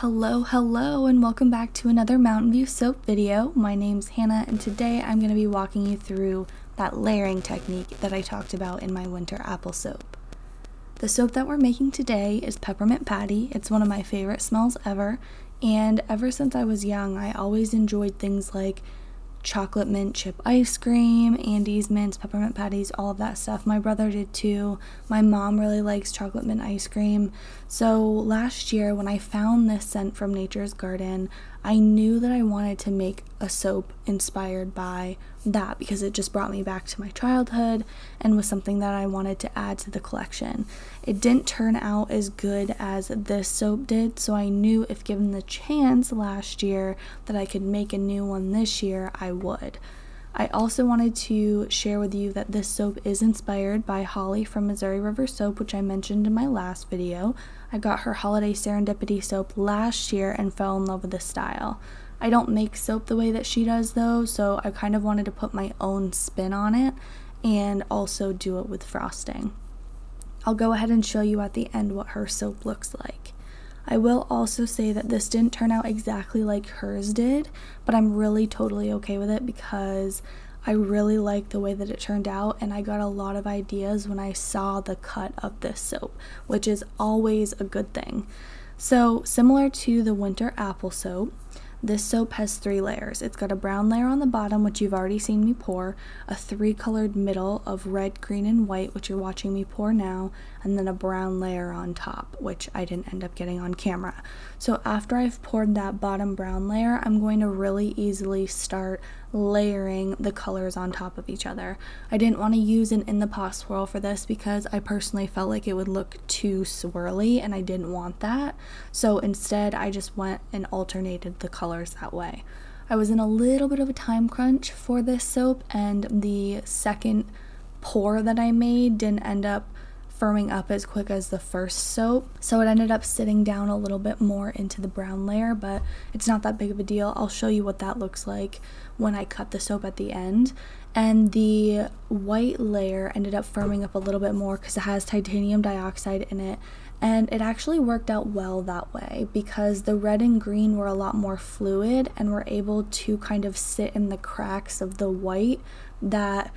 Hello, hello, and welcome back to another Mountain View soap video. My name's Hannah, and today I'm going to be walking you through that layering technique that I talked about in my winter apple soap. The soap that we're making today is Peppermint Patty. It's one of my favorite smells ever, and ever since I was young, I always enjoyed things like chocolate mint chip ice cream, Andes mints, peppermint patties, all of that stuff. My brother did too. My mom really likes chocolate mint ice cream. So last year, when I found this scent from Nature's Garden, I knew that I wanted to make a soap inspired by that because it just brought me back to my childhood and was something that I wanted to add to the collection. It didn't turn out as good as this soap did, so I knew if given the chance last year that I could make a new one this year, I would. I also wanted to share with you that this soap is inspired by Holly from Missouri River Soap, which I mentioned in my last video. I got her Holiday Serendipity soap last year and fell in love with the style. I don't make soap the way that she does though, so I kind of wanted to put my own spin on it and also do it with frosting. I'll go ahead and show you at the end what her soap looks like. I will also say that this didn't turn out exactly like hers did, but I'm really totally okay with it because I really like the way that it turned out and I got a lot of ideas when I saw the cut of this soap, which is always a good thing. So, similar to the winter apple soap, this soap has three layers. It's got a brown layer on the bottom, which you've already seen me pour, a three colored middle of red, green, and white, which you're watching me pour now, and then a brown layer on top, which I didn't end up getting on camera. So after I've poured that bottom brown layer, I'm going to really easily start layering the colors on top of each other. I didn't want to use an in the pot swirl for this because I personally felt like it would look too swirly and I didn't want that. So instead I just went and alternated the colors that way. I was in a little bit of a time crunch for this soap and the second pour that I made didn't end up firming up as quick as the first soap. So it ended up sitting down a little bit more into the brown layer, but it's not that big of a deal. I'll show you what that looks like when I cut the soap at the end. And the white layer ended up firming up a little bit more because it has titanium dioxide in it. And it actually worked out well that way because the red and green were a lot more fluid and were able to kind of sit in the cracks of the white that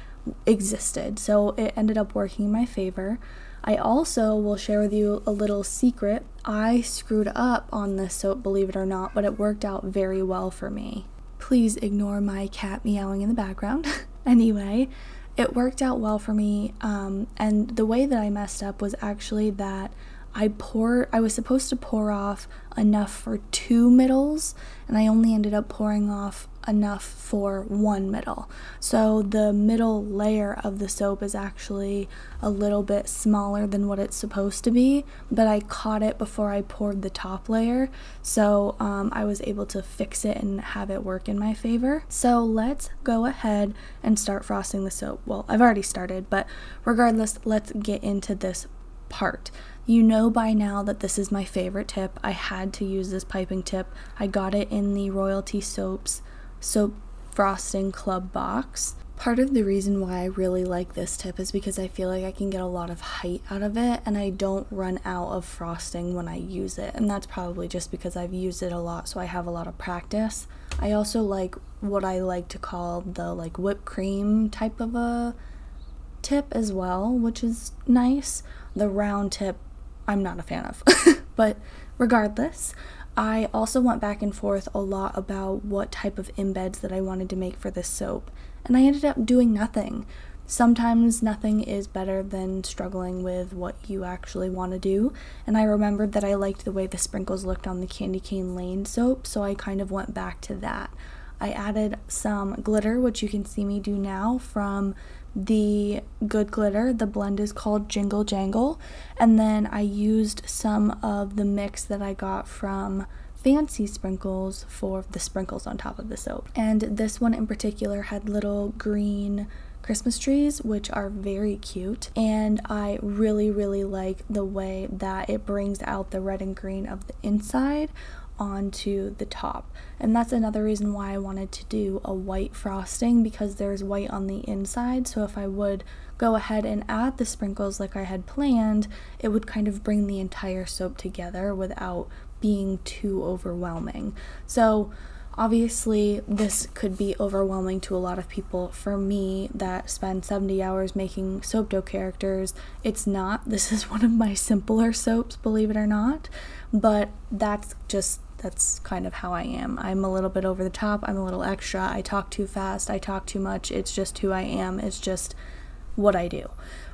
existed. So it ended up working in my favor. I also will share with you a little secret. I screwed up on this soap, believe it or not, but it worked out very well for me. Please ignore my cat meowing in the background. anyway, it worked out well for me, um, and the way that I messed up was actually that I pour I was supposed to pour off enough for two middles and I only ended up pouring off enough for one middle. So the middle layer of the soap is actually a little bit smaller than what it's supposed to be, but I caught it before I poured the top layer, so um, I was able to fix it and have it work in my favor. So let's go ahead and start frosting the soap. Well, I've already started, but regardless, let's get into this part. You know by now that this is my favorite tip. I had to use this piping tip. I got it in the Royalty Soaps Soap Frosting Club box. Part of the reason why I really like this tip is because I feel like I can get a lot of height out of it and I don't run out of frosting when I use it. And that's probably just because I've used it a lot so I have a lot of practice. I also like what I like to call the like whipped cream type of a tip as well, which is nice the round tip I'm not a fan of. but regardless, I also went back and forth a lot about what type of embeds that I wanted to make for this soap, and I ended up doing nothing. Sometimes nothing is better than struggling with what you actually want to do, and I remembered that I liked the way the sprinkles looked on the Candy Cane Lane soap, so I kind of went back to that. I added some glitter, which you can see me do now from the Good Glitter. The blend is called Jingle Jangle. And then I used some of the mix that I got from fancy sprinkles for the sprinkles on top of the soap. And this one in particular had little green Christmas trees, which are very cute. And I really, really like the way that it brings out the red and green of the inside onto the top. And that's another reason why I wanted to do a white frosting because there's white on the inside. So if I would go ahead and add the sprinkles like I had planned, it would kind of bring the entire soap together without being too overwhelming. So Obviously, this could be overwhelming to a lot of people. For me, that spend 70 hours making soap dough characters, it's not. This is one of my simpler soaps, believe it or not, but that's just that's kind of how I am. I'm a little bit over the top, I'm a little extra, I talk too fast, I talk too much. It's just who I am, it's just what I do.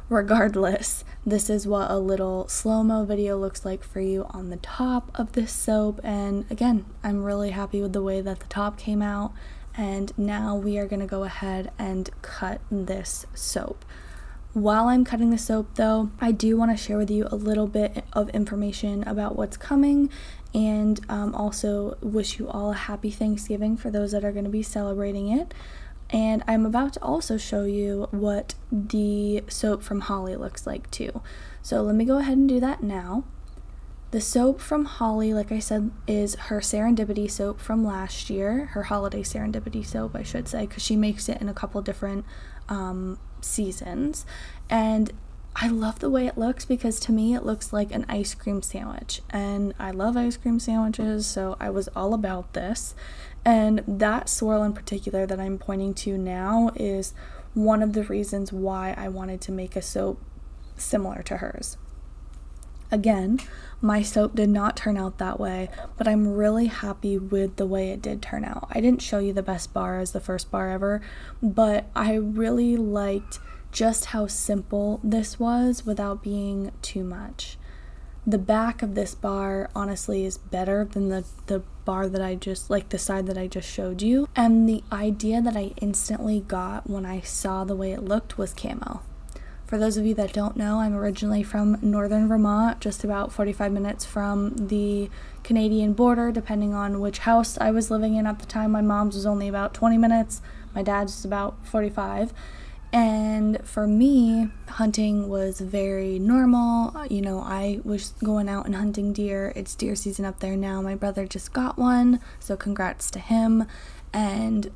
Regardless, this is what a little slow mo video looks like for you on the top of this soap. And again, I'm really happy with the way that the top came out. And now we are going to go ahead and cut this soap. While I'm cutting the soap, though, I do want to share with you a little bit of information about what's coming and um, also wish you all a happy Thanksgiving for those that are going to be celebrating it. And I'm about to also show you what the soap from Holly looks like too. So let me go ahead and do that now. The soap from Holly, like I said, is her serendipity soap from last year, her holiday serendipity soap, I should say, because she makes it in a couple different um, seasons. And I love the way it looks because to me it looks like an ice cream sandwich. And I love ice cream sandwiches, so I was all about this. And that swirl in particular that I'm pointing to now is one of the reasons why I wanted to make a soap similar to hers. Again, my soap did not turn out that way, but I'm really happy with the way it did turn out. I didn't show you the best bar as the first bar ever, but I really liked just how simple this was without being too much. The back of this bar honestly is better than the, the bar that I just, like the side that I just showed you. And the idea that I instantly got when I saw the way it looked was camo. For those of you that don't know, I'm originally from northern Vermont, just about 45 minutes from the Canadian border, depending on which house I was living in at the time. My mom's was only about 20 minutes, my dad's was about 45. And for me, hunting was very normal. You know, I was going out and hunting deer. It's deer season up there now. My brother just got one, so congrats to him. And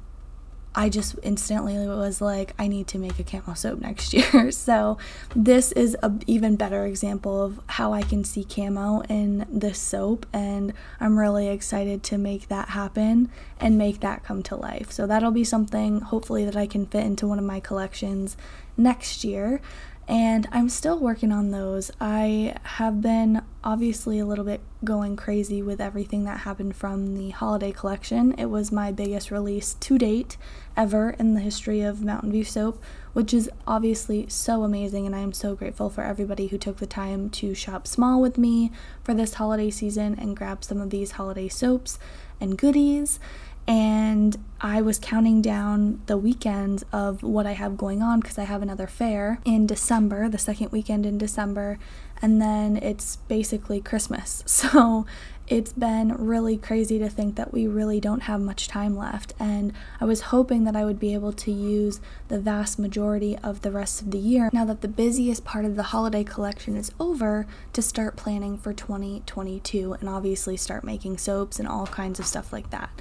I just instantly was like, I need to make a camo soap next year. so this is an even better example of how I can see camo in the soap, and I'm really excited to make that happen and make that come to life. So that'll be something hopefully that I can fit into one of my collections next year and I'm still working on those. I have been obviously a little bit going crazy with everything that happened from the holiday collection. It was my biggest release to date ever in the history of Mountain View soap, which is obviously so amazing, and I am so grateful for everybody who took the time to shop small with me for this holiday season and grab some of these holiday soaps and goodies and I was counting down the weekends of what I have going on because I have another fair in December, the second weekend in December, and then it's basically Christmas. So it's been really crazy to think that we really don't have much time left. And I was hoping that I would be able to use the vast majority of the rest of the year now that the busiest part of the holiday collection is over to start planning for 2022 and obviously start making soaps and all kinds of stuff like that.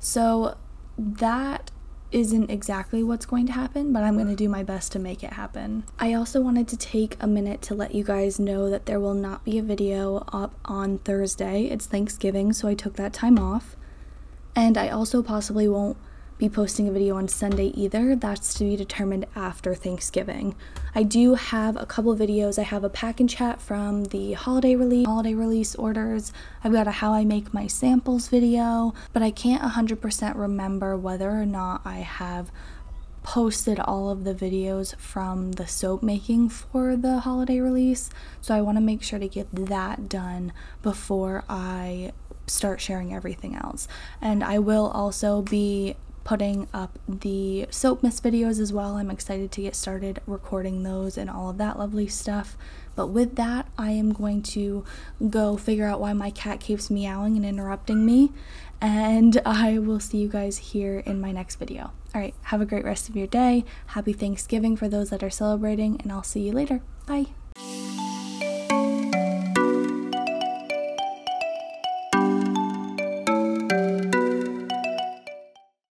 So that isn't exactly what's going to happen, but I'm going to do my best to make it happen. I also wanted to take a minute to let you guys know that there will not be a video up on Thursday. It's Thanksgiving, so I took that time off. And I also possibly won't be posting a video on Sunday either. That's to be determined after Thanksgiving. I do have a couple videos. I have a pack and chat from the holiday release, holiday release orders. I've got a how I make my samples video, but I can't 100% remember whether or not I have posted all of the videos from the soap making for the holiday release. So I want to make sure to get that done before I start sharing everything else. And I will also be putting up the soap mist videos as well. I'm excited to get started recording those and all of that lovely stuff. But with that, I am going to go figure out why my cat keeps meowing and interrupting me. And I will see you guys here in my next video. All right, have a great rest of your day. Happy Thanksgiving for those that are celebrating, and I'll see you later. Bye.